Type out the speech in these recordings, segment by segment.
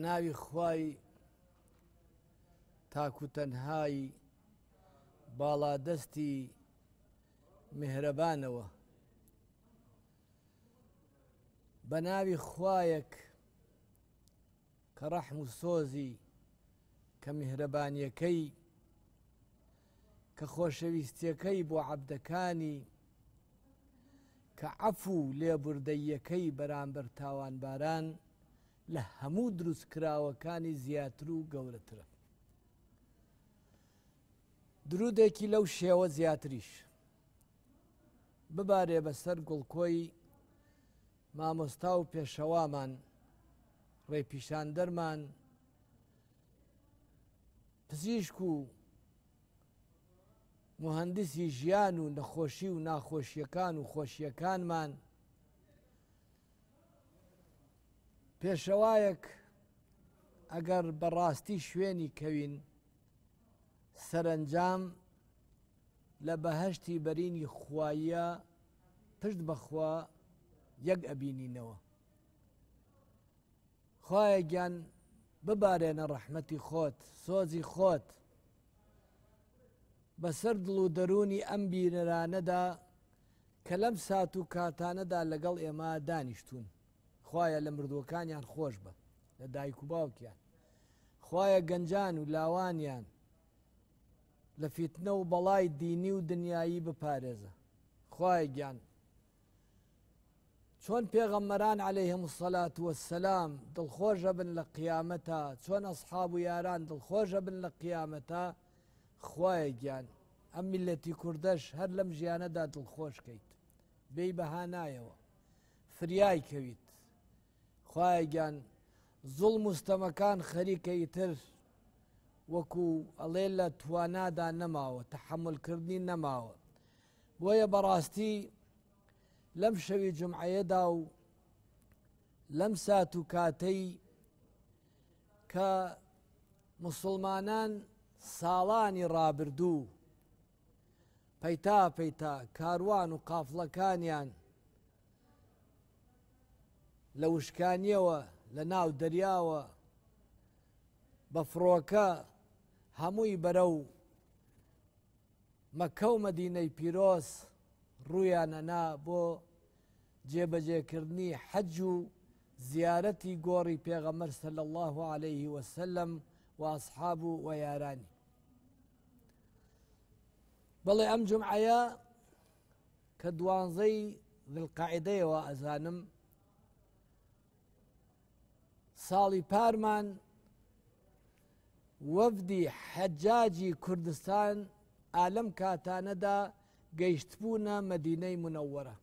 ناوی خوای تاکوتەنهایی باڵادەستی مهرەبانەوە بە ناوی خوایەک کە ڕەحم و سۆزی کە میهرەبانیەکەی کە خۆشەویستیەکەی بۆ عەبدەکانی کە عەف و لێبوردەیەکەی بەرامبەر تاوانباران لە هەموو دروستکراوەکانی زیاتر و گەورەترە درودێکی لەو شێوە زیاتریش ببارێ بەسەر گوڵکۆی مامۆستا و پێشەوامان ڕێپیشان دەرمان پزیشک و مهندسی ژیان و نەخۆشی و ناخۆشیەکان و خۆشیەکانمان پێشەوایەک ئەگەر بەڕاستی شوێنی کەوین سەرنجام لە بەهشتی بەرینی خوایە پشت بەخوا یەک ئەبینینەوە خوایە گیان ببارێنە ڕەحمەتی خۆت سۆزی خۆت بەسەر دڵ و دەرونی ئەم بیرەرانەدا کە لەم سات و کاتانەدا لەگەڵ ئێمە دانیشتون خویە لە مردوەکانیان خۆش بە لە دایک و باوکیان خویە گەنجان و لاوانیان لە فیتنە و بەڵای دینی و دنیایی بپارێزە خوای گیان چۆن پێغەممەران عليه مسلات وسلام دڵخۆشە بن لە قیامەتە چۆن ئەسحاب و یاران دڵخۆشە بن لە قیامەتە خوایە گیان ئەم میلەتی کوردەش هەر لەم ژیانەدا دڵخۆشکەیت بێی بەها نایەوە فریای کەویت خوایگیان زوڵ مستەمەکان خەریکەی تر وەکو ئەڵێ لە توانادا نەماوە تەحملکردنی نەماوە بۆیە بەڕاستی لەم شەوی جمعەیەدا و لەم سات و کاتەی کە مسلمانان ساڵانی ڕابردوو پەیتا پەیتا کاروان و قافڵەکانیان لە وشکانیەوە لە ناو دەریاوە بە فڕۆکە هەمووی بەرە و مەکە و مەدینەی پیرۆس ڕوویانەنا بۆ جێبەجێکردنی حەج و زیارەتی گۆڕی پێغەمەر سەل الله عليه وسلم و ئەسحاب و و یارانی بەڵێ ئەم جمعایە کە دوانزەی لقاعدەیەوە ئەزانم ساڵی پارمان وەفدی حەجاجی کوردستان ئالەم کاتانەدا گەیشتبوونە مەدینەی منەوەرە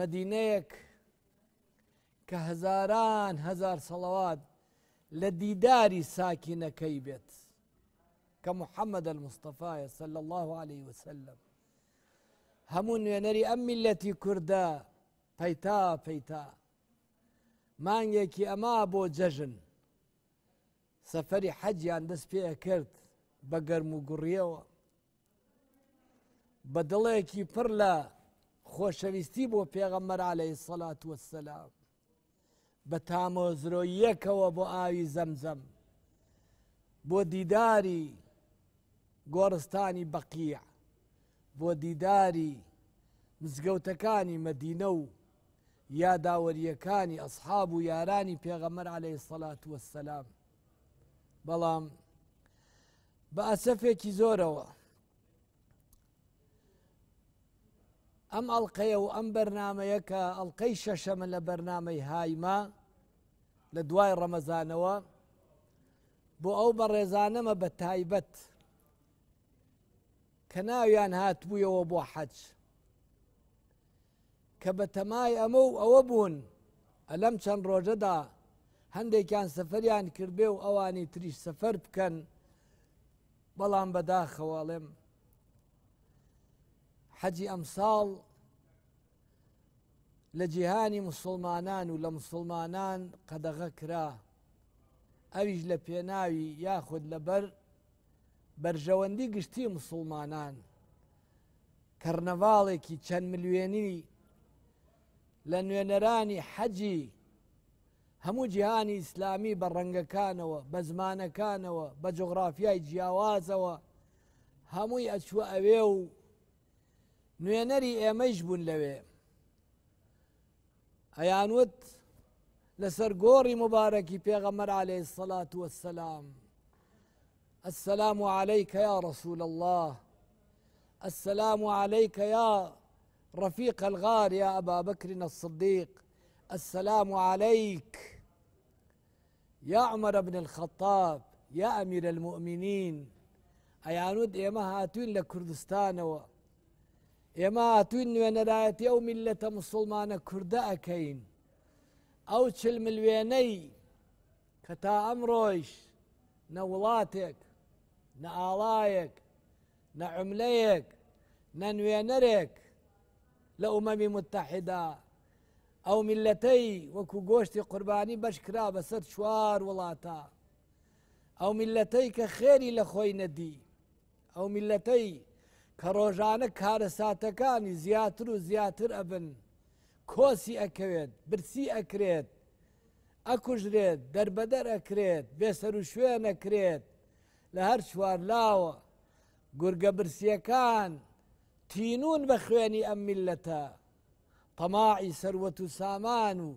مەدینەیەک کە هەزاران هزار سەڵەوات لە دیداری ساکینەکەی بێت کە محەممەد المستەفاایە صلی الله عليه وسلم هەموو نوێنەری ئەم میلەتی کووردە پەیتا پەیتا مانگێکی ئەما بۆ جەژن سەفەری حەجیان دەست پێ کرد بە گەرم و گوڕیەوە بە دڵێکی پڕ لە خۆشەویستی بۆ پێغەممەر عليهەی سەلات وەسەلام بە تامۆزرۆی یەکەوە بۆ ئاوی زەمزەم بۆ دیداری گۆڕستانی بەقیع بۆ دیداری مزگەوتەکانی مەدینە و یا داوەریەکانی ئەسحاب و یارانی پێغەمەر عليهەی سەلات وەسەسلام بەڵام بە ئەسەفێکی زۆرەوە ئەم ئەڵلقەیە و ئەم بەرنمەیەکە ئەڵلقەی شەشەمە لە بەرنمەی هایما لە دوای ڕەمەزانەوە بۆ ئەو بە ڕێزانەمە بە تایبەت کە ناویان هاتبوویەوە بۆ حەج کە بە تەمای ئەمە و ئەوە بوون ئەلەم چەند ڕۆژەدا هەندێکیان سەفەریان کردبێ و ئەوانی تریش سەفەر بکەن بەڵام بەداخەواڵێم حەجی ئەمساڵ لە جیهانی مسلمانان و لە مسلمانان قەدەغە کرا ئەویش لە پێناوی یاخود لەبەر بەرژەوەندی گشتی مسلمانان کەرنەڤاڵێکی چەند ملیێنی لە ينراني حجي هەموو جهاني إسلامي بە ڕەنگەکانەوە بە زمانەکانەوە بە جياوازا همو هەمووی ئەچوە نو و نوێنەری ئێمەش بوون لەوێ ئەیانوت قوري گۆڕی مبارەکی عليه الصلاة والسلام السلام عليك يا رسول الله السلام عليك يا رفيق الغار يا ابا بكر الصديق السلام عليك يا عمر بن الخطاب يا امير المؤمنين ايانود اما هاتوين لكردستان اما هاتوين رايت يوم ملة مسلمان كرد اكين او تشلم الويني كتا امروش نولاتك نآلايك نعمليك ننوينرك لە ئومەمی متتەحدا ئەو میلەتەی وەکو گۆشتی قوربانی بەشکرا بەسەر چوار وڵاتە ئەو میلەتەی کە خێری لە خۆی نەدی ئەو میلەتەی کە ڕۆژانە کارەساتەکانی زیاتر و زیاتر ئەبن کۆسی ئەکەوێت برسی ئەکرێت ئەکوژرێت دەربەدەر ئەکرێت بێسەر و شوێن ئەکرێت لە هەر چوار لاوە گورگە برسیەکان تینون بە خوێنی ئەم میلەتە تەماعی سەروەت و سامان و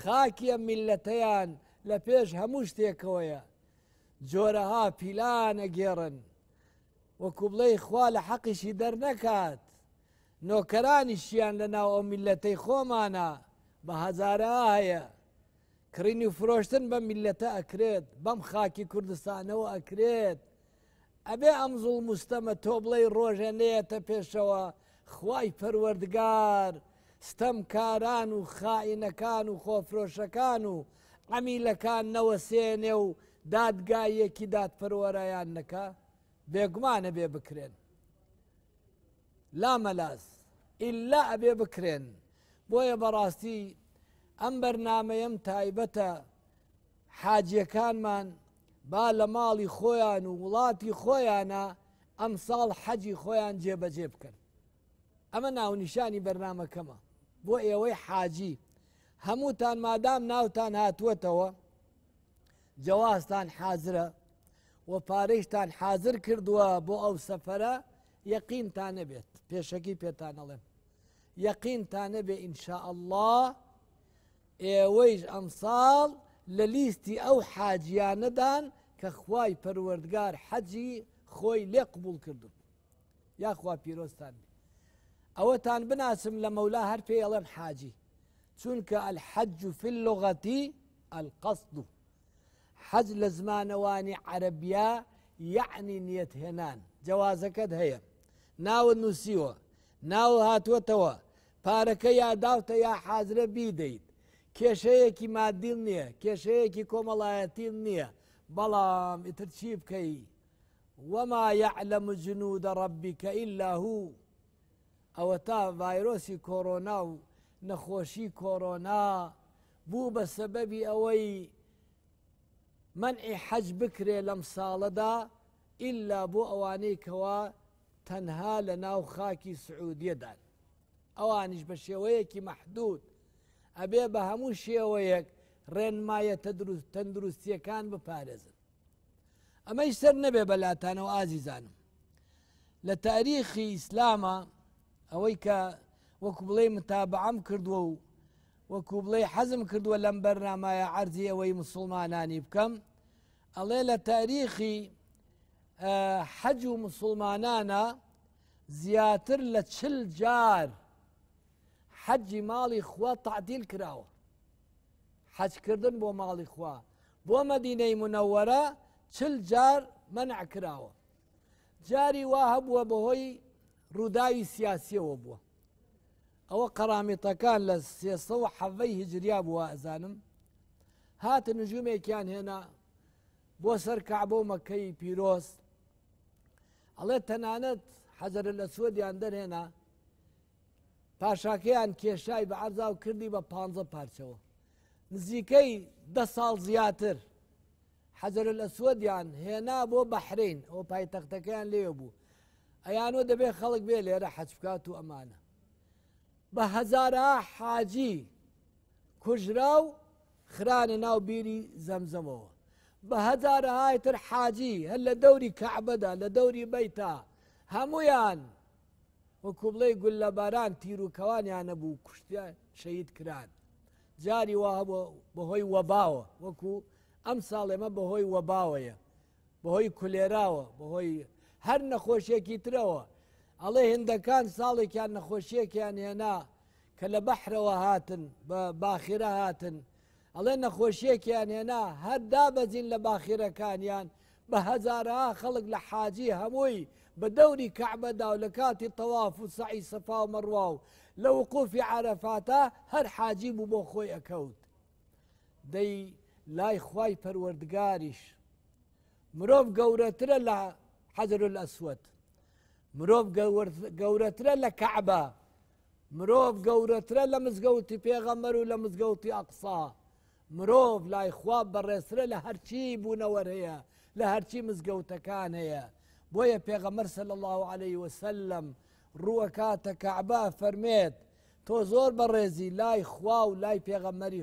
خاکی ئەم میلەتەیان لە پێش هەموو شتێکەوەیە جۆرەها پیلانە گێڕن وەکو بڵێ خوا لە حەقیشی دەرنەکات نۆکەرانی شیان لە ناو ئەو میلەتەی خۆمانە بە هەزارایە کڕینی و فرۆشتن بە میلەتە ئەکرێت بەم خاکی کوردستانەوە ئەکرێت ئەبێ ئەمزڵ مستەمە تۆ بڵی ڕۆژە نێتە پێشەوە خی پەروەردگار ستەم کاران و خائینەکان و خۆفرۆشەکان و ئەمیلەکان نەوەسێنێ و دادگایەکی دادپەروەرایان نەکە بێگومانە بێ بکرێن لامەلاس ئللا ئەبێ بکرێن بۆیە بەڕاستی ئەم بەرنمەیەم تایبەتە حاجیەکانمان با لە ماڵی خۆیان و وڵاتی خۆیانە ئەم ساڵ حەجی خۆیان جێبەجێ بکەن ئەمە ناونیشانی بەرنمەکەمە بۆ ئێوەی حاجی هەمووتان مادام ناوتان هاتووەتەوە جوازتان حازرە و پارەیشتان حاضر کردووە بۆ ئەو سەفرە یەقینتان نەبێت پێشەکی پێتانەڵێم یەقینتان نەبێ ئینشاء الله ئێوەیش ئەمساڵ أو لیستی ئەو حاجیانەدان كخواي خوای پەروەردگار حەجی خۆی كردو يا کردو یاخوا پیرۆستان ئەوەتان بناسم لمولا مەولا هەر پێ ئەڵێم حاجی چونکە الحەج في اللغەتی القصد حەج لە زمانەوانی عەربیا یعنی نیەتهێنان جوازەکەت هەیە ناوە نووسیوە ناوە هاتووەتەوە پارەکە یا يا یا حازرە دي کێشەیەکی مادیل نییە کێشەیەکی کۆمەڵایەتی نییە بەڵام ئیتر چی بکەی وما يعلم جنود ربك إلا هو أو تا فيروس كورونا نخوشي كورونا بو بسبب أوي منع حج بكري لم صالدا إلا بو أواني كوا ئەوانەی کەوا تەنها لە ناو خاکی سعودیەدان ئەبێ بە هەموو شێوەیەک ڕێنمایە تەندروستیەکان بپارێزن ئەمەی سەر نەبێ بەلاتانەوە ئازیزانم لە تاریخی ئیسلامە ئەوەی کە وەکو بڵێ متابعام کردووە و وەکو بڵێ حەزم کردووە لەم بەرنمایە عەرزی ئەوەی مسلمانانی بکەم ئەڵێ لە تاریخی حەج و مسلمانانە زیاتر لە چل جار حەجی ماڵی خوا تعدیل کراوە حەجکردن بۆ ماڵی خوا بۆ مەدینەی منەوەرە چل جار منعکراوە جاری وا هەبووە بەهۆی ڕووداوی سیاسیەوە بووە ئەوە قەرامیتەکان لە سێسە و حەڤەی هجریا بووە ئەزانم هات نجومێکیان هێنا بۆ سەر کعبە و مەکەی پیرۆست ئەڵێ تەنانەت حەزر لە سوودیان دەرهێنا پاشاکەیان کێشای بە ئەرزا و کردی بە پ پارچەوە نزیکەی ده ساڵ زیاتر حەزر لە سوودیان هێنا بۆ بەحرین ئەو پایتەختەکەیان لێ بوو ئەیانۆ دەبێت خەڵک بێ لێرە حەچکات و ئەمانە بە هەزارە حاجی کوژرا و خرانە ناو بیری زەمزەمەوە بە هەزارە هایتر حاجی هەر لە دەوری کەعبەدا لە دەوری بەیتا هەمویان وەکو بڵێ گول لە باران تیر و کەوانیان نەبوو کوشتیان شەید کران جاری وا بەهۆی وەباوە وەکو ئەم ساڵ ئێمە بەهۆی وەباوەیە بەهۆی کولێراوە بەهۆی هەر نەخۆشیەکی ترەوە ئەڵێ هندەکان ساڵێکیان نەخۆشیەکیان هێنا کە لە بەحرەوە هاتن بە باخیرە هاتن ئەڵێ نەخۆشیەکیان هێنا هەر دابەزین لە باخیرەکانیان بە هەزارها خەڵک لە حاجی هەمووی بدوري كعبة لكاتي طواف وسعي صفا ومرواو لو قوفي عرفاتا هر حاجي مبوخوي أكوت دي لاي خواي فروردقاريش مروف قورتنا لا حجر الأسود مروف قورتنا كعبة مروف قورتنا لمزقوتي بيغمر ولمزقوتي أقصى مروف لاي إخوان برسرة لهرشي بونا ورهيا لهرشي مزقوتا كان هيا, كان هيا بۆیە پێغەمەر صلى الله عليه وسلم روكات کەعبا فەرمێت تو زور برزي لاي خوا و لای پێغەمەری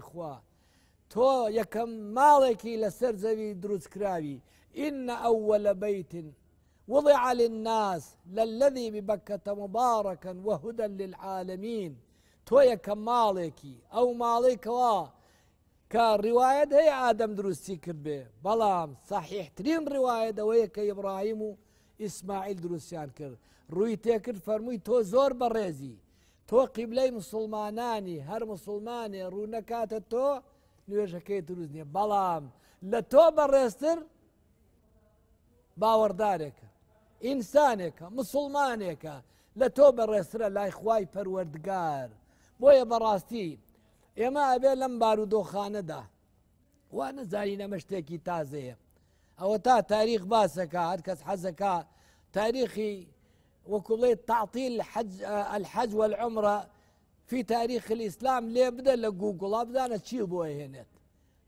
تو يكم مالكي ماڵێکی زوي دروس كراوي إن أول بيت وضع للناس للذي ببكة مباركا وهدى للعالمين تو يكم مالكي أو مالك وا كرواية هي آدم دروستی کرد بلام صحيح ترين رواية ويك إبراهيم ئیسماعیل دروستیان کرد ڕووی تێکرد فەرمووی تۆ زۆر بەڕێزی تۆ قیبلەی مسلمانانی هەر مسلمانێ ڕوو نەکاتە تۆ نوێژەکەی دروست نییە بەڵام لە تۆ بەڕێزتر باوەڕدارێکە ئینسانێکە مسلمانێکە لە تۆ بەڕێسرە لای خوای پەروەردگار بۆیە بەڕاستی ئێمە ئەبێ لەم بارودۆخانەدا وانە زاری نەمە شتێکی تازەیە أو تا تاريخ باسكا هەر حزكا تاريخي تاریخی تعطيل الحج الحج والعمرة في تاريخ الإسلام ليه بدا لجوجل أبدا أنا چی بوي هنات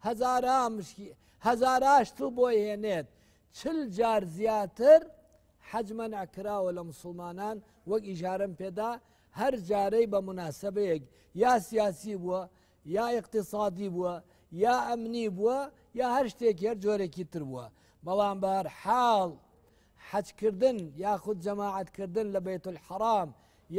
هزارا مش هەزاراش تو بوي هنات شل جار زياتر حج منع كرا مسلمانان وەک وإجارة بدا هر جاري بمناسبة يا سياسي بوا يا اقتصادي بوا يا أمني بوا یا هەر شتێک هەر جۆرێکی تر بووە بەڵام حج حاڵ حەجکردن یاخود جەماعەتکردن لە بێت الحرام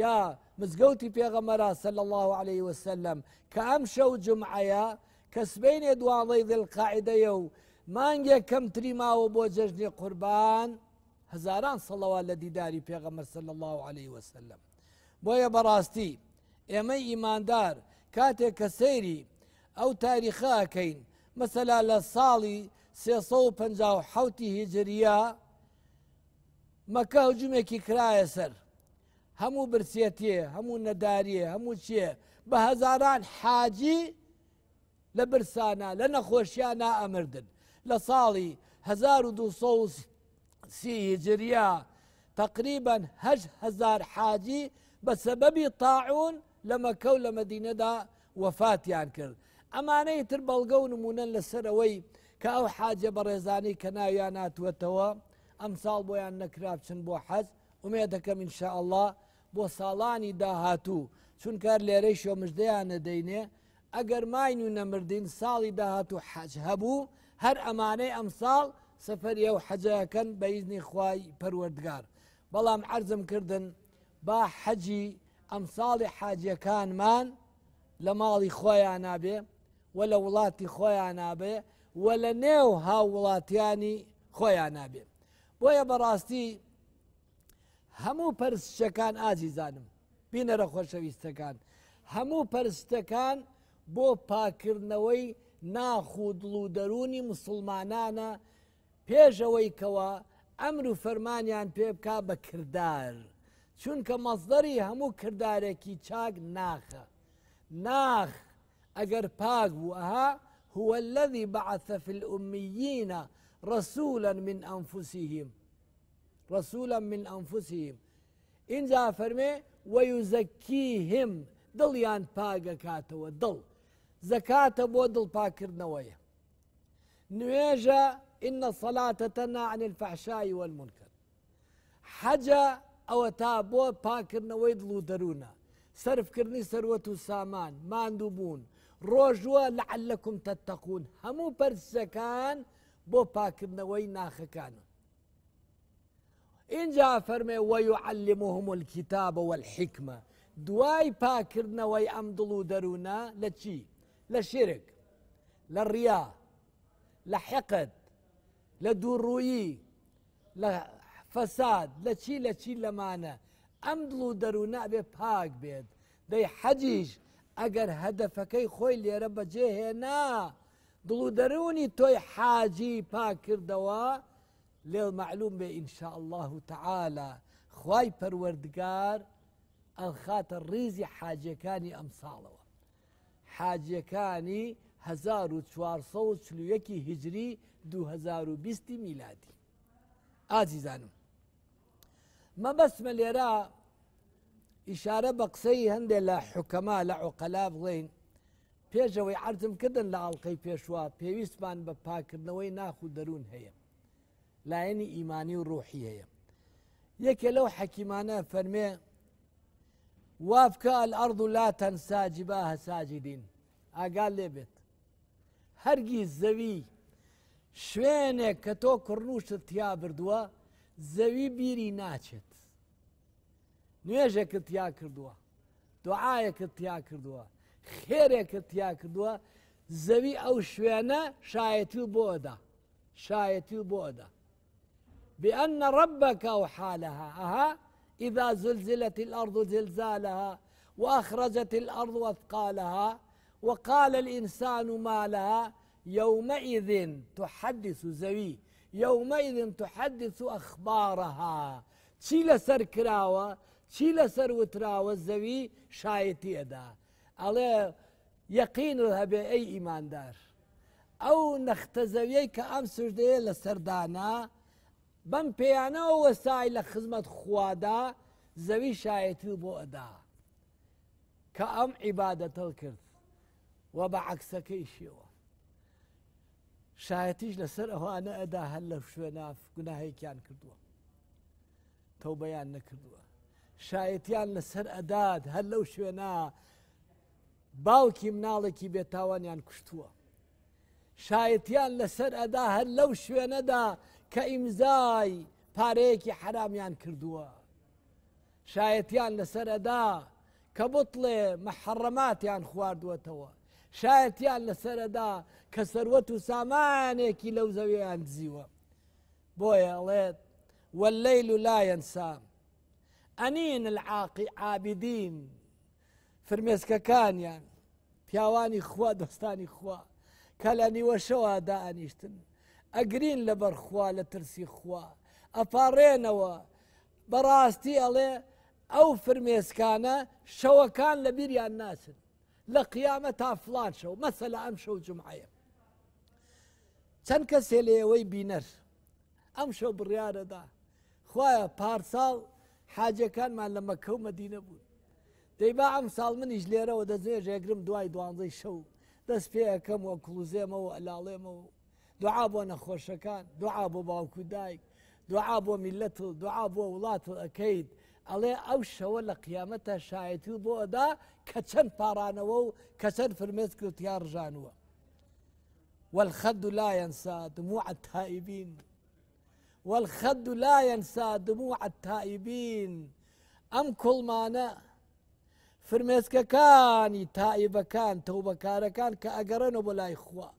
یا مزگەوتی پێغەمەرا سل الله عليه وسلم کە ئەم شەو جمعەیە کەسبینێ دواڵی دڵقاعدەیە و مانگێک کەمتری ماوە بۆ جەژنی قوربان هزاران سەڵەوە لە دیداری پێغەمە سل الله عليه وسلم بۆیە بەڕاستی ئێمە ئیماندار کاتێک کە سەیری ئەو تاریخەکەین مثلا لصالي سيصو پنجاو حوتي هجريا مكة هجومي كي كرايا سر همو برسيتي همو نداري همو شيء بهزاران حاجي لبرسانا لنخوشيانا امردن لصالي هزار دو صوص سي هجريا تقريبا هج هزار حاجي بسبب طاعون لما كول مدينة دا وفات يعني كرد ئەمانەی تر بەڵگە و نمونەن لەسەرەوەی کە ئەو حاجە بە ڕێزانی کە ناویان ناتوەتەوە ئەم ساڵ بۆیان نەکرابچن بۆ حەز ومێ دەکەم انشاء الله بۆ ساڵانی داهاتوو چونکار لێرەی شۆمژدەیان نەدەینێ ئەگەر ماین و نەمردین ساڵی داهاتوو حەج هەبوو هەر ئەمانەی ئەم ساڵ سەفەری ئەو حەجەکەن بەیزنی خوای پەروەردگار بەڵام عرضم کردن با حەجی ئەمساڵی حاجەکانمان لە ماڵی خۆیان نابێ وە لە وڵاتی خۆیان نابێ وە لە نێو هاوڵاتیانی خۆیان نابێ بۆیە بەڕاستی هەموو پرسشەکان ئازیزانم بینەرە خۆشەویستەکان هەموو پەرستەکان بۆ پاکردنەوەی ناخودڵ و دەرونی مسلمانانە پێشەوەی کەوە ئەمر و فەرمانیان پێ بک بەکردار چونکە مەزدەری هەموو کردارێکی چاک ناخە ناخ اگر پاک بو اها هو الذي بعث في الأميين رسولا من أنفسهم رسولا من أنفسهم جاء فرمي ويزكيهم دڵیان پاگەکاتەوە دڵ دل باكر نويه نويجا ان سەلاتە تەنا عن الفحشاء والمنكر حجا او تا باكر پاکردنەوەی دڵ و دەروونە سرفکردنی سەروەت سامان ما بوون روجوا لعلكم تتقون همو برسكان بو پاکردنەوەی ناخەکانە اینجا فەرمێ وەی و علیمهم کتابەوە حیکمە دوای پاکردنەوەی ئەم دڵ و دەروونە لە چی لە شرک لە ڕیا لشي حقت لە دووڕوویی لە فەساد لە چی لە اگر هدفكي خوي لي رب جهنا دلو دروني توي حاجي باكر دوا ليل معلوم بي ان شاء الله تعالى خواي پروردگار الخاطر ريزي حاجي كاني امصالوا حاجي كاني هزار و چوار سو چلو يكي هجري دو هزار و بستي ميلادي عزيزانم ما بسم ليرا ئیشارە بە قسەی هەندێک لە حکەما لە عقەلا بڵین پێشەوەی عرزم کردن لە ئاڵلقەی پێشوا پێویستمان بە پاکردنەوەی ناخ و دەروون هەیە لایەنی ئیمانی و ڕوحی هەیە یەکێ لەو حەکیمانە فەرمێ وابکە ئەرض و لا تەنساجیبا هەساجدین ئاگال لێ بێت هەرگی زەوی شوێنێک کە تۆ کوڕنوشت تیا بردووە زەوی بیری ناچێت نوێژێکت تیا کردووە دوعاەکە تیا کردووە خێرێکە تیا کردووە زوي او شوينا شایەتی بودا بۆدا بودا بأن ربك أو حالها أها إذا زلزلت الأرض زلزالها وأخرجت الأرض أثقالها وقال الإنسان ما لها يومئذ تحدث زوي يومئذ تحدث أخبارها تشيل سر كراوة چی لەسەر وتراوە زەوی شایەتیەدا ئەڵێ یەقین و هەبێ ئەی ئیماندار ئەو نەختە زەویەی کە ئەم سوژدەیە لە سەردانا بەم پێیانەوە وەسای لە خزمەت خوادا زەوی شایەتی بۆ ئەدا کە ئەم عیباەتەڵ کرد وە بە عکسەکەی شێوە شایەتیش لەسەر ئەوانە ئەدا هەر لە شوێنا گوناهەیەکیان کردووە تەو بەیان نەکردووە شایەتیان لەسەر ئەداد هەر لەو شوێنا باوکی مناڵێکی بێتاوانیان کوشتووە شایەتیان لەسەر ئەدا هەر لەو شوێنەدا کە ئیمزای پارەیەکی حرامیان کردووە شایەتیان لەسەر ئەدا کە بڵێ مەحڕەماتیان خواردوەتەوە شایەتیان لەسەردا کە سەروەت و سامانێکی لەو زەویان دزیوە بۆیە ئەڵێت وەلەیل و لایەنسام ئەنین العاقی عابدین فرمێسکەکانیان پیاوانی خوا دەستانی خوا کە لە نیوەشەوە دائنیشتن ئەگرین لە بەرخوا لە ترسی خوا ئەپارڕێنەوە بەڕاستی ئەڵێ ئەو فرمێسکانە شەوەکان لە بیریان ناچن لە قیامە تا فلان شەو مەسە لە ئەم شەو جمعایە چەند کەسێ لێەوەی بینەر ئەم شەو بڕیارەدا خویە پارساڵ حاجەکانمان لە مەکەو مەدینە بوون دەی با ئەم ساڵ منیش لێرەوە دەزێ ژێگرم دوای دوانزەی شەو دەست پێ ئەەکەم وە کلوزێمەوە ئەلاڵێمەوە دوعا بۆ نەخۆشەکان دوعا بۆ باوکو دایک دوعا بۆ میلەت و دوعا بۆ وڵات و ئەەکەیت ئەڵێ ئەو شەوە لە قیامەتە شایەتی بۆ ئەدا کە چەند پارانەوە و کە چەند فرمێت کرد یاڕژانوە والخەد و لایەنسا دموع التائبین والخد لا ينسى دموع التائبين ئەم کوڵمانە فرمێسکەکانی كان تەوبەکارەکان کە ئەگەڕێنەوە بۆ لای خوا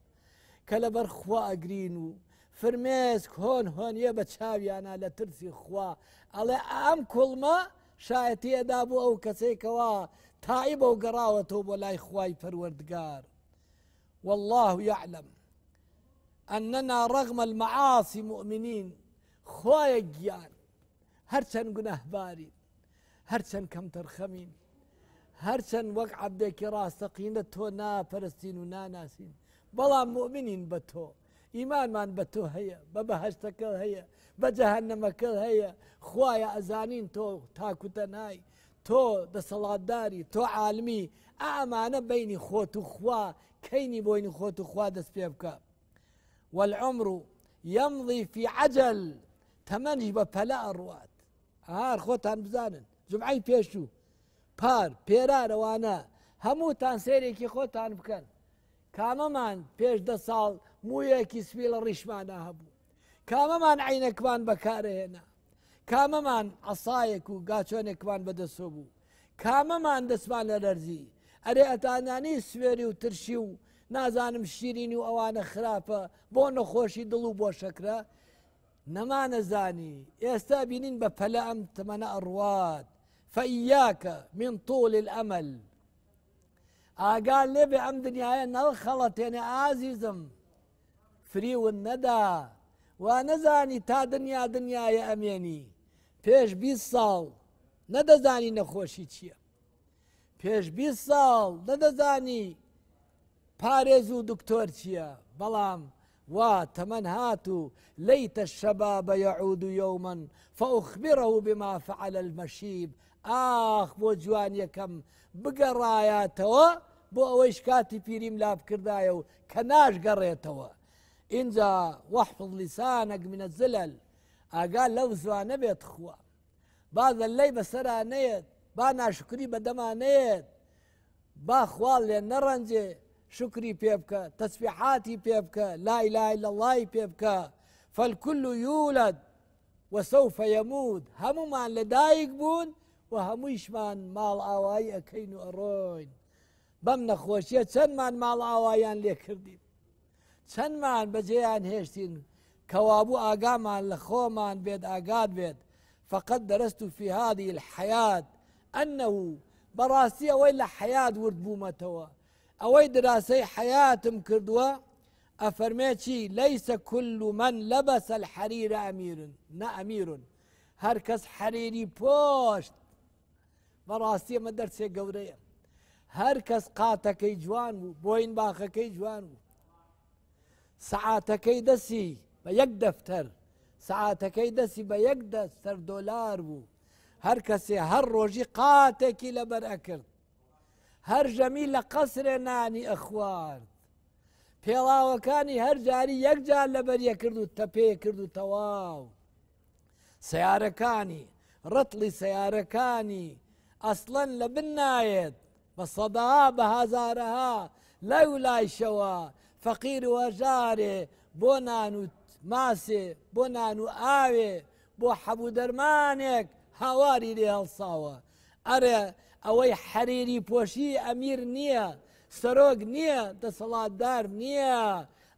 کە لە بەرخوا ئەگرین هون فرمێسک هۆن هۆنیە بە چاویانە لە ترسی ما ئەڵێ ئەم کوڵمە أو بۆ وا تائب أو و گەڕاوەتەوە بۆ لای خوای پەروەردگار والله يعلم أننا رغم المعاصي مؤمنين خۆیە گیان كم گونەهبارین هەرچەند کەم تەرخەمین هەرچەند وەک عبدێکی ڕاستەقینە تۆ ناپەرستین و بلا مؤمنين مؤمنین ايمان تۆ بتو هيا تۆ هەیە بە بەهشتەکە هەیە بەجەهنەمەکە هەیە خویە ئەزانین تۆ تاکوتە نای تۆ دەسەڵاتداری تو عالمی ئامانە بینی خۆت و خوا كيني بۆینی خۆت و خوا دەست پێ بکە والعمر يمضي في عجل تەمەنیش بە پەلا ئەڕوات هار خۆتان بزانن جمعی پێشوو پار پێرارەوانە هەمووتان سیرێکی خۆتان بکەن کامەمان پێش دە ساڵ مویەکی سپی لە ڕیشمانە هەبوو کامەمان عینەکمان بەکارهێنا کامەمان ئەسایەک و گاچۆنێکمان بەدەسۆ بوو کامەمان دەسمان لە لەرزی ئەرێ ئەتانانی سوێری و ترشی و نازانم شیرین و ئەوانە خراپە بۆ نەخۆشی دڵ و بۆ شەکرە نەمانەزانی ئێستا بینین بە پەلە ئەم تەمەە ئەڕوات فەیاکە من تۆل ئەمەل ئاگال لێبێ ئەم دنیاە نەڵ خەڵەتێنێ ئازیزم فریون نەدا وا نەزانی تا دنیا دنیاە ئەمێنی پێش 20 ساڵ نەدەزانی نەخۆشی چییە پێش 20 ساڵ نەدەزانی پارێز و دکتۆر چییە بەڵام وتمنهات ليت الشباب يعود يوما فأخبره بما فعل المشيب آخ بوجوان يكم بگەڕایەتەوە بوأويش كاتي في ريم لاب كناش قريتوا إنزا ناشگەڕێتەوە لسانك من الزلل أقال لو زوان بيت خوا بعض خووە بازە نيت بانا شكري بدما نيت با خوال لێ شكري بيبكى تسبيحاتي بيبكى لا إله إلا الله بيبكى فالكل يولد وسوف يموت ما لدايق بون يشمان مال أواي أكينو أروين بەم نەخۆشیە چەندمان ماڵ ئاوایان لێ کردین چەندمان بەجێیان هێشتین کەوابوو ئاگامان لە خۆمان بێت ئاگاد بيد فقط بيد فقد درست في هذه الحياة أنه براسية ولا حياة ورد بوومەتەوە أوي دراسي حياتم كردوا أفرميتشي ليس كل من لبس الحرير أمير نا أمير هركس حريري بوشت براسي ما درسي قوريا هركس قاتك جوان بوين باخك جوان ساعتك دسي بيك دفتر ساعتك دسي بيك دفتر دولار هركس هر روجي كي لبر أكرت هەر ژەمی لە قەسرێ نانی ئەخوارد پێڵاوەکانی هەر جاری یەکجار لە بەریە کرد و تەپێ کرد و تەواو سیارەکانی ڕتلی سیارەکانی ئەسڵەن لە بن نایەت بە سەدا بە هزارەها لای و لایشەوە فەقیر وەژارێ بۆ نان و ماسێ بۆ نان و ئاوێ بۆ حەبوو دەرمانێک هاواری لێ هەڵساوە ئەرێ ئەوەی حەریری پۆشی ئەمیر نییە سەرۆک نییە دەسەڵاتدار نییە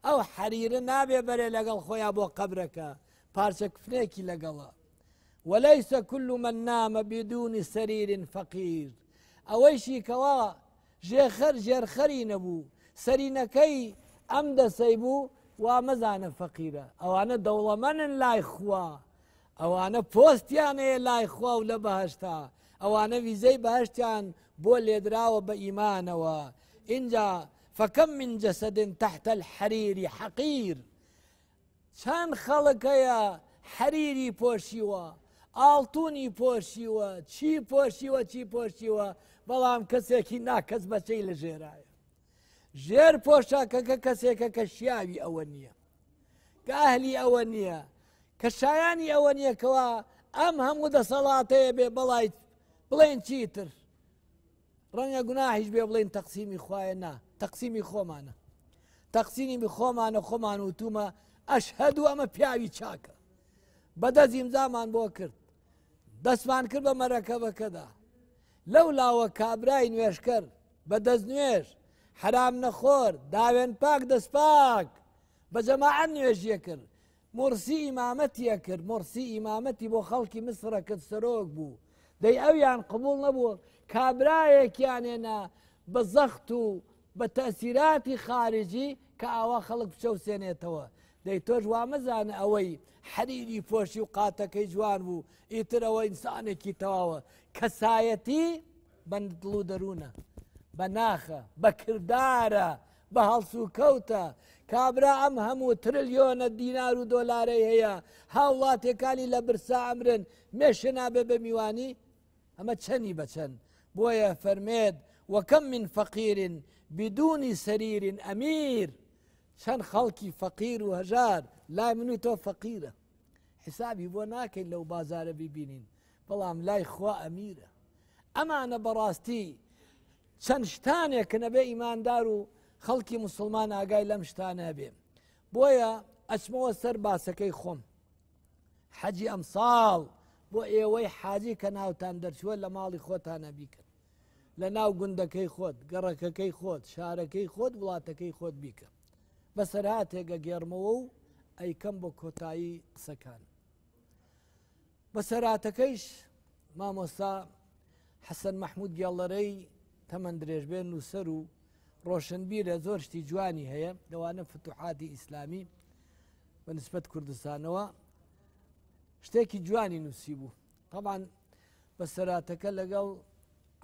ئەو حەریرە نابێ بەرێ لەگەڵ خۆیان بۆ قبرەکە پارچە کفنێکی لەگەڵە وليس كل من نام بدون سرير فقير ئەوەیشی کەوا ژێخەر ژێرخەری نەبوو سەرینەکەی ئەم دەسەی بوو وا مەزانە فەقیرە ئەوانە دەوڵەمەنن لای خوا ئەوانە پۆستیانەیە لای خوا و لە بەهشتا في زي باشتان بول لێدراوە بە و انجا فكم من جسد تحت الحرير حقير شان خلق يا حريري بوشيوا التوني بوشيوا تشي بوشيوا تشي بوشيوا کەسێکی ناکەس بەچەی لە ژێرایە ژێر پۆشاکەکە کەسێکە کە كشياوي اوانيا كاهلي اوانيا كشاياني اوانيا كوا ام هم نییەکەوە ئەم هەموو بڵێن چیتر ڕەنگە گوناهیش بێ بڵێن تەقسیمی خوایە نا تەقسیمی خۆمانە تەقسینیمی خۆمانە خۆمان وتومە ئەش هەدو ئەمە پیاوی چاکە بەدە زیمزامان بۆ کرد دەستمان کرد بە مەرەکەبەکەدا لەو لاوە کابرای نوێشکەر بە دەست نوێش حرام نەخۆر داوێن پاک دەست پاک بە جەماعەن نوێژیە کرد مرسی ئیمامەتیە کرد مرسی ئیمامەتی بۆ خەڵکی مسرە کرد سەرۆک بوو دەی ئەویان قبول نەبوو کابرایەکیانێنا بە زەخت و بە تەسیراتی خارجی کە ئاوا خەڵک بچەوسێنێتەوە دەی تۆش وامەزانە ئەوەی حەریری پۆشی و قاتەکەی جوان بوو ئیتر ئەوە ئینسانێکی تەواوە کەسایەتی بەندڵ و دەروونە بە ناخە بەکردارە بە هەڵس و کەوتە کابرا ئەم هەموو تریلیۆنە دینار و دۆلارەی هەیە هاوڵاتێکانی لە برسا ئەمرن مێشنا بێ بە میوانی أما تشني بەچەند بويا فرميد وكم من فقير بدون سرير أمير چەند خلقي فقير و لا لای تو فقيرة حسابي فەقیرە حسابی بۆ ناکەین لەو بازارە بیبینین بەڵام لای خوا ئەمیرە ئەمانە بەڕاستی چەند إيمان دارو خلقي مسلمان ئاگای لەم شتانە بێ بۆیە أسمو سەر باسەکەی خم حەجی أمصال بۆ ئێوەی حاجی کە ناوتان دەرچوە لە ماڵی خۆتانە بیکەن لە ناو گوندەکەی خۆت گەڕەکەکەی خۆت شارەکەی خۆت وڵاتەکەی خۆت بیکە بەسەرها تێگە گێرمەوە و ئەیکەم بۆ کۆتایی قسەکان بەسەراتەکەیش مامۆستا حەسەن مەحمود گیاڵەرەی تەمەند درێژبێن و سەر و ڕۆشنبیرە زۆر شتی جوانی هەیە لەوانە فتوحاتی ئیسلامی بە نسبت کوردستانەوە شتێکی جوانی نووسی بوو طبعا بە سەراتەکە لەگەڵ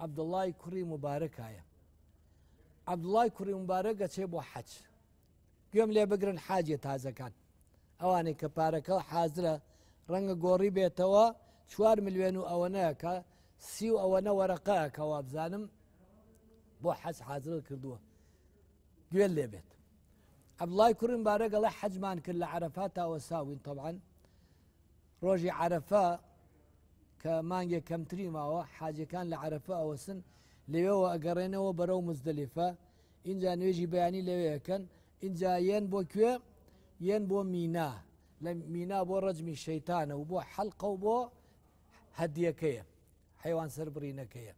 عبدڵای کوڕی مبارەکایە عبدڵای کوڕی مبارە گەچێ بۆ حەج گوێم لێ بگرن حاجێ تازەکان ئەوانێک کە پارەکە حازرە ڕەنگە گۆڕی بێتەوە چوار ملیێن و ئەوەنەیەکە سی و ئەوەنە وەرەقەکەەوە بزانم بۆ حەز حازرە کردووە گوێن لێ بێت ئەبلای کوڕین بارەگەڵە حەجمان کرد لە عرفات تاوە ساوین طبعاً ڕۆژی عرەفە کە مانگە کەمتری ماوە حاجەکان لە عرەفە ئەوەسن لەوێەوە ئەگەڕێنەوە بەرەو مزدەلیفە اینجا نوێژی بەیانی لەوەیەکەن اینجا یەن بۆ کوێ یەن بۆ مینا لە مینا بۆ ڕجمی شەیتانە و بۆ حەلقە و بۆ هەدیەکەیە حیوان سربرینەکەیە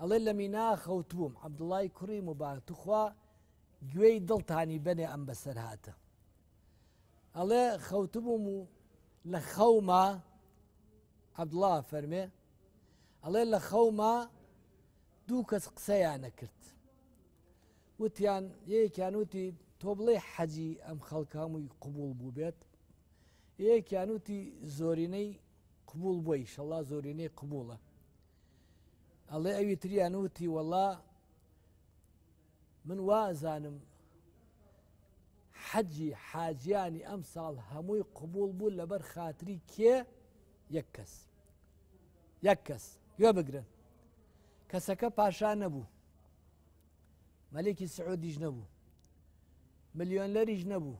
ئەڵێ لە مینا خەوتبووم عەبدڵای کوڕی مباتخوا گوێی دڵتانی بنێ ئەم بەسەر هاتە ئەڵێ خەوتبووم و لە خەوما عبدڵا فەرمێ ئەڵێ لە خەوما دوو کەس قسەیان نەکرد وتیان یەکیان وتی تۆ بڵێ حەجی ئەم خەڵکامووی قوبول بوو بێت یەکیان وتی زۆرینەی قوبول بووی شەڵا زۆرینەی قوبولە ئەڵێ ئەوی تریان وتی وەڵا من وازانم حجي حاجياني أمصال هموي قبول بول لبر خاطري كي يكس يكس يو بقرن كسكا باشا نبو ملكي سعودي جنبو مليون لير جنبو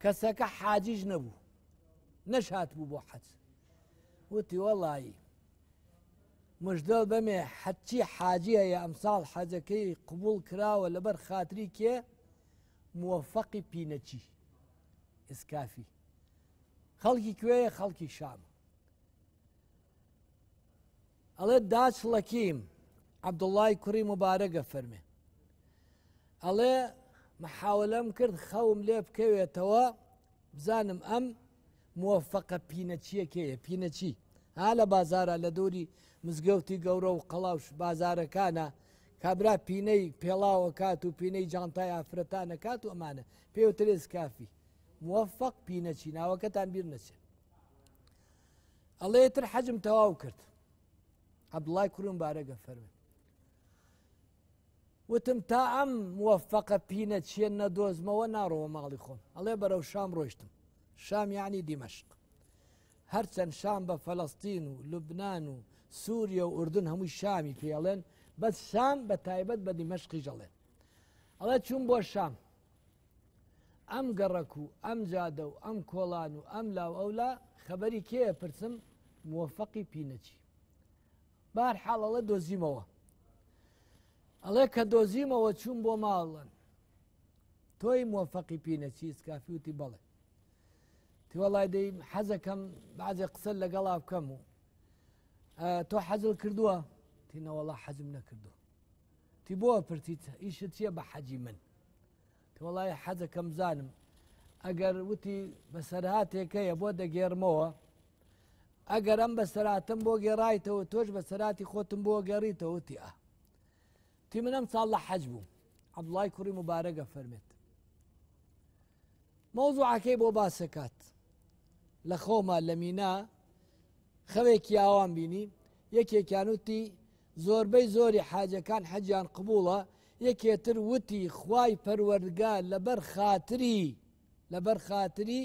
كسكا حاجي جنبو نشات بو بوحد وتي والله مش دول بمي حتي حاجي يا أمصال حاجة كي قبول كرا ولا بر خاطري كي موفقی پینەچی ئسکافی خەڵکی کوێیە خەڵکی شام ئەڵێ داچڵەکیم عەبدوڵای کوڕی مبارەگە فەرمێ ئەڵێ مححاولەم کرد خەوم لێ بکەوێتەوە بزانم ئەم موفقە پینەچیەکەیە پینەچی ها لە بازارە لە دووری مزگەوتی گەورە و قەڵاوش بازارەکانە کابرا پینەی پێڵاوە کات و پینەی جانتای ئافرەتانە کات و ئەمانە پێوترێز کافی موفق پینە چیناوەکەتان بیر نەچێت ئەڵێتر حەجم تەواو کرد عبدڵای کوون بارەگە فەرمێت وتم تا ئەم موفقە پینە چێن نەدۆزمەوە ناڕەوە ماڵی خۆم الله بەرەو شام روشتم شام یعنی دیمەشق هەرچەند شام بە فەلستین و لوبناان و سووریا و ئوردن هەمووی شامی پێڵێن بە شام بە تایبەت بە دیمەشقی ژەڵێن ئەڵە چوون بۆ شام ئەم گەڕک و ئەم جادە و ئەم کۆڵان و ئەم لاو ئەولا خەبەری کێە پرسم موفەقی پینەچی بار حاڵەڵە دۆزیمەوە ئەڵێ کە دۆزیمەوە چوون بۆ ماڵن تۆی موفەقی پینەچی سکافی وتی بەڵێ تیوەڵای دەی حەزەکەم بعضێ قسە لەگەڵا بکەم و تۆ حەزل کردووە تينا والله حجم نکردو تی بۆ پرسیت ئیشت چیە بە حەجی من تی وڵی حەزەکەم زانم ئەگەر وتی بە سەرهاتێکەیە بۆ دەگێرمەوە ئەگەر ئەم بە سەراتم بۆ گێڕایتەوە تۆش بە سەراتی خۆتم بۆ گەڕیتەوە آه. تی ئە تی منم ساڵ لە حەج بوو عبدڵای کوڕی مبارەگە فەرمێت مەوزوعەکەی بۆ باسەکات لە خۆمە لە مینا خەوێکی ئاوان بینی یەکێکیان وتی زۆربەی زۆری حاجەکان حەجیان قبوڵە یەکێتر وتی خوای پەروەرگا لەبەر خااتری لەبەر خااتری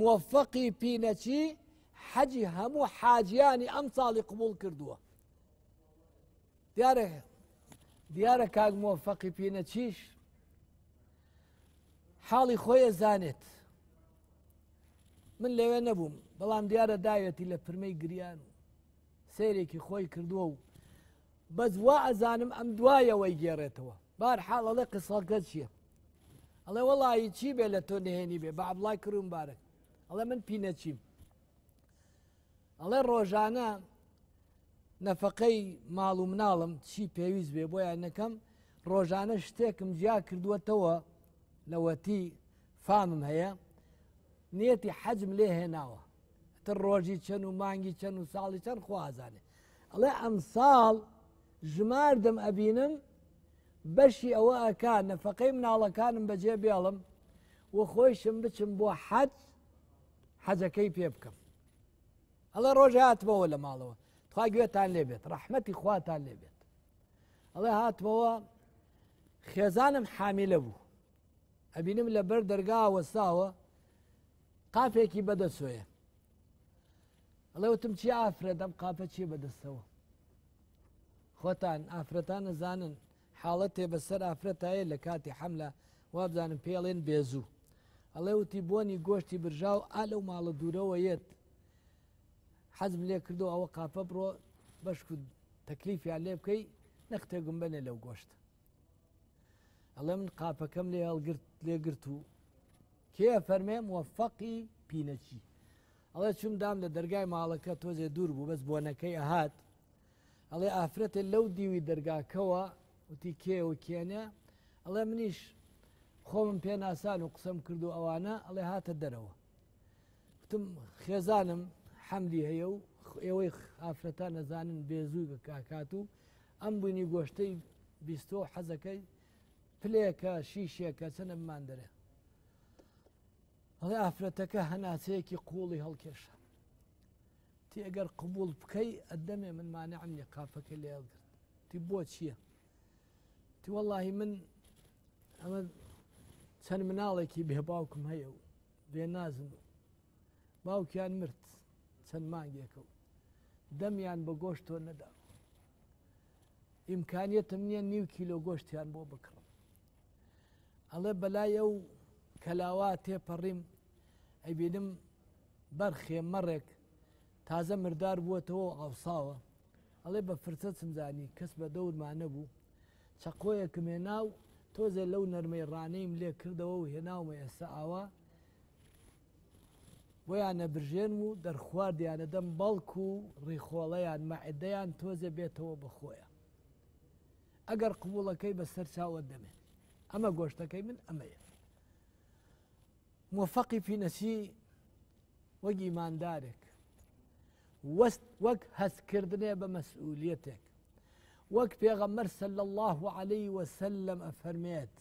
موفقی پینەچی حەجی هەموو حاجیانی ئەم ساڵی قبول کردووە دیارە دیارە کاک مۆفەقی پینەچیش حاڵی خۆیە زانێت من لەوێ نەبووم بەڵام دیارە داوێتی لە پرمەی گریان و سیرێکی خۆی کردووە و بەس وا ئەزانم ئەم دوایەوەی گێڕێتەوە بار حاڵەڵێ قسەڵگە چییە ئەڵێ وەڵی چی بێ لە تۆ نهێنی بێ بە عبلای کروم بارە ئەڵێ من پینەچیم ئەڵێ ڕۆژانە نەفەقەی ماڵ و مناڵم چی پێویست بێ بۆیان نەکەم ڕۆژانە شتێکم جیا کردووەتەوە لەوەتی فامم هەیە نیەتی حەجم لێ هێناوە تر ڕۆژی چەند و مانگی چەند و ساڵی چەند خوازانێ ئەڵێ ئەم ساڵ ژماردەم ئەبینم بەشی ئەوە ئەکان نەفەقەی مناڵەکانم بەجێ بێڵم و خۆشم بچم بۆ حەج حەجەکەی پێ بکەم ئەڵە ڕۆژ هاتمەوە لە ماڵەوە خوا گوێتان لێبێت ڕحمەتی خواتان لێبێت ئەڵێ هاتمەوە خێزانم حامیلە بوو ئەبینم لە بەر دەرگاوە ساوە قافێکی بەدەسوێ ئەڵێوتم چی ئافرە دەم قاپە چی بەدەستەوە خۆتان ئافرەتان نەزانن حاڵەت تێ بەسەر ئافرەتایە لە کاتی حملە وابزانم پێڵێن بێزوو ئەڵێوتی بۆنی گۆشتی برژاو ئالە و ماڵە دوورەوە یەت حەزم لێ کردو ئەوە قاپە بڕۆ بەشکو تەکلیفیان لێ بکەی نەختە گومبەنێ لەو گۆشتە ئەڵێ من قاپەکەم لێ هەڵگرت لێگرت و کێ فەرمێ موەفەقی پینەچی ئەڵێ چوم دام لە دەرگای ماڵەکە تۆزێ دوور بوو بەس بۆنەکەی ئەهات ئەڵێ ئافرەتێ لەو دیوی دەرگاکەوە وتی کێ و کێنێ ئەڵێ منیش خۆم پێ ناسان و قسەم کردو ئەوانە ئەڵێ هاتە دەرەوە وتم خێزانم حەملی هەیە و ئێوەی ئافرەتان نەزانن بێزووی کاکات و ئەم بوونی گۆشتەی بیستۆ حەزەکەی پلێکە شیشێکە چەنەممان دەرێ ئەڵێ ئافرەتەکە هەناسەیەکی قوڵی هەڵکێشە تی ئەگەر قبول بکەی ئەدەمێ من مانەعم لە کافەکە لێڵگرت تی بۆ چییە تی وەلهی من ئەمە چەند مناڵێکی بێباوکم هەیە و بێ نازم و باوکیان مرد چەند مانگێکە و دەمیان بە گۆشتۆ نەدا ئیمکانیتم نییە نیو کیلۆ گۆشتیان بۆ بکڕم ئەڵێ بەلایە و کەلاوا تێپەڕیم ئەیبێدم بەر خێمەڕێک تازە مردار بووەتەوە ئاوساوە ئەڵێ بە فرچە چمزانی کەس بە دەورمانە بوو چەقۆیەکم هێناو تۆزێ لەو نەرمەی ڕانەیم لێ کردەوە و هێناومە ئێستا ئاوا بۆیانە برژێن و دەرخواردیانە دەم بەڵک و ڕیخۆڵەیان مەعدەیان تۆزە بێتەوە بەخۆیە ئەگەر قوڵەکەی بەسەر چاوە دەمێن ئەمە گۆشتەکەی من ئەمەیە موفقي في نسي پینەسی وەک ئیماندارێک وك هەستکردنێ بمسؤوليتك وك في غمر صلى الله عليه وسلم أفرميت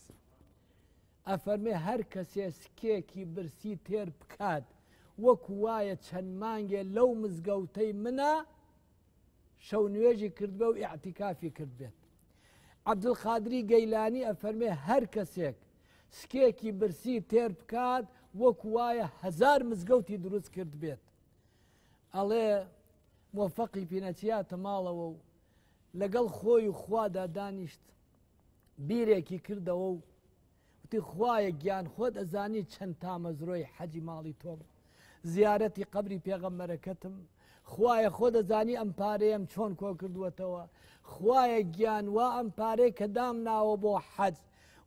أفرمي هەر کەسێ برسي برسی تێر بکات وەک وایە مانجي لو مزقوتي منا شو شەو نوێژی کردبە و ئیعتیکافی کرد بێت عبدڵخادری گەیلانی ئەفەرمێ هەر کەسێک سکێکی وەک وایە هزار مزگەوتی دروست کرد بێت ئەڵێ مۆفەقی پێنەچیاتە ماڵەوە و لەگەڵ خۆی و خوادا دانیشت بیرێکی کردەوە و وتی خوایە گیان خۆت ئەزانی چەند تامەزرۆی حەجی ماڵی تۆم زیارەتی قبری پێغەممەرەکەتم خوایە خۆ دەزانی ئەم پارەیەم چۆن کۆ کردووەتەوە خوایە گیان وا ئەم پارەی کە دام ناوە بۆ حەج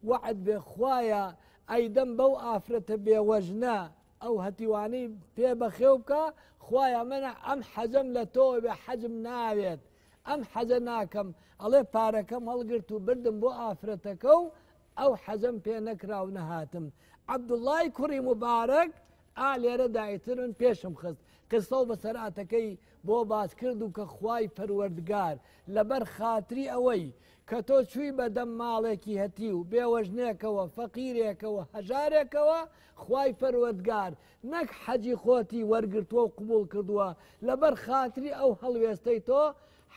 وعد بێ خوایە ئەیدەم بەو ئافرەتە بێوەژنە ئەو هەتیوانەی پێ بەخێو بکە خخوایە منە ئەم حەزم لە تۆ بێ حەزم ناوێت ئەم حەزە ناکەم ئەڵێ پارەکەم هەڵگرت و بردم بۆ ئافرەتەکە و ئەو حەزم پێ نەکراو نەهاتم عەبدوڵای کوڕی مبارەک ئا لێرە دایترن پێشم خست قسە و بەسەراتەکەی بۆ باز کرد و کە خوای پەروەردگار لەبەر خااتری ئەوەی کە تۆ چووی بەدەم ماڵێکی هەتی و بێوەژنێکەوە فەقیرێکەوە هەژارێکەوە خی پەروەگار نەک حەجی خۆتی وەرگرتووە و قوبول کردووە لەبەر خااتری ئەو هەڵوێستەی تۆ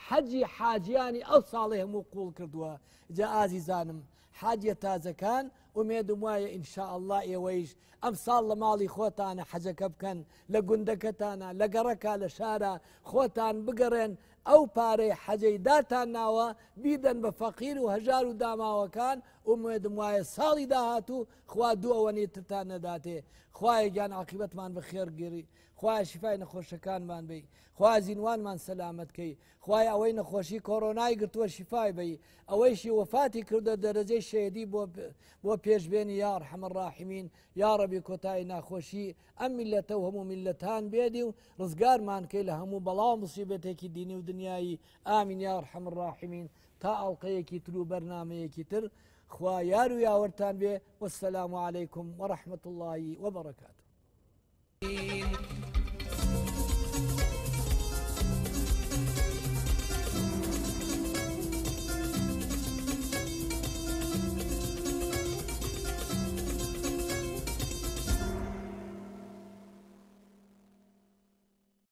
حەجی حاجیانی ئەو ساڵێ هەموو قوڵ کردووە جە ئازی زانم حاجە تازەکان ئومێدم وایە ئینشاءله ئێوەیش ئەم ساڵ لە ماڵی خۆتانە حەجەکە بکەن لە گوندەکەتانە لە گەڕەکە لە شارە خۆتان بگەڕێن ئەو پارەی حەجەی داتان ناوە بیدەن بە فەقیر و هەژار و داماوەکان ئومێدم وایە ساڵی داهاتوو خوا دووەوەنی ترتان نەداتێ خوایە گیان عقیبەتمان بە خێرگیری خوای شیفای نەخۆشەکانمان بی خوا زینوانمان سەلامەتکەی خی ئەوەی نەخۆشی کۆرۆنای گرتووە شیفای بی ئەوەیشی وەفاتی کردە دەرەجەی شێدی بۆ پێشبێنی یار حەمە ڕاحمین یارەبی کۆتایی ناخۆشی ئەم میلەتە و هەموو میلەتان بێدی و ڕزگارمانکەی لە هەموو بەڵاو مسیبەتێکی دینی و دنیایی ئامین یار حەمە ڕاحمین تا ئەڵلقەیەکی تر و بەرنمەیەکی تر خوا یار و یاوەرتان بێ وەسەسلام و عليهیکم وەرەحمت اللهی وبڕکات.